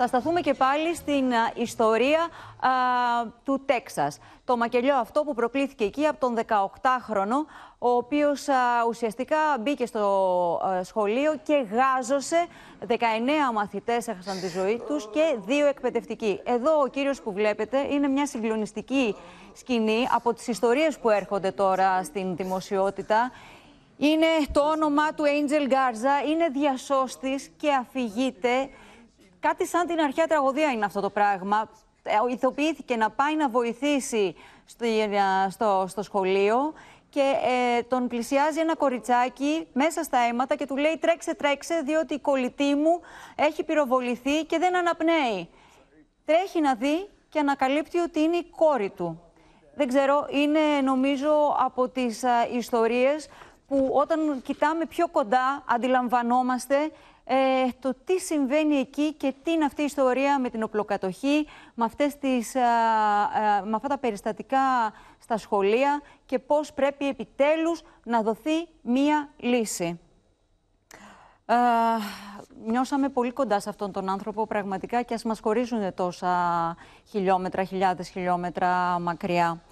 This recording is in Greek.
θα σταθούμε και πάλι στην ε, ιστορία α, ε, του Τέξας. Το μακελιό αυτό που προκλήθηκε εκεί από τον 18χρονο, ο οποίος ε, ουσιαστικά μπήκε στο σχολείο και γάζωσε 19 μαθητές έχασαν τη ζωή τους και δύο εκπαιδευτικοί. Εδώ ο κύριος που βλέπετε είναι μια συγκλονιστική σκηνή από τις ιστορίες που έρχονται τώρα στην δημοσιότητα. Είναι το όνομά του Angel Garza, είναι διασώστης και αφηγείται Κάτι σαν την αρχαία τραγωδία είναι αυτό το πράγμα. Ε, ηθοποιήθηκε να πάει να βοηθήσει ε, στο, στο σχολείο και ε, τον πλησιάζει ένα κοριτσάκι μέσα στα αίματα και του λέει τρέξε τρέξε διότι η κολλητή μου έχει πυροβοληθεί και δεν αναπνέει. Τρέχει να δει και ανακαλύπτει ότι είναι η κόρη του. Δεν ξέρω, είναι νομίζω από τις α, ιστορίες που όταν κοιτάμε πιο κοντά αντιλαμβανόμαστε ε, το τι συμβαίνει εκεί και τι είναι αυτή η ιστορία με την οπλοκατοχή, με, αυτές τις, αυτά τα περιστατικά στα σχολεία και πώς πρέπει επιτέλους να δοθεί μία λύση. Ε, νιώσαμε πολύ κοντά σε αυτόν τον άνθρωπο πραγματικά και ας μας χωρίζουν τόσα χιλιόμετρα, χιλιάδες χιλιόμετρα μακριά.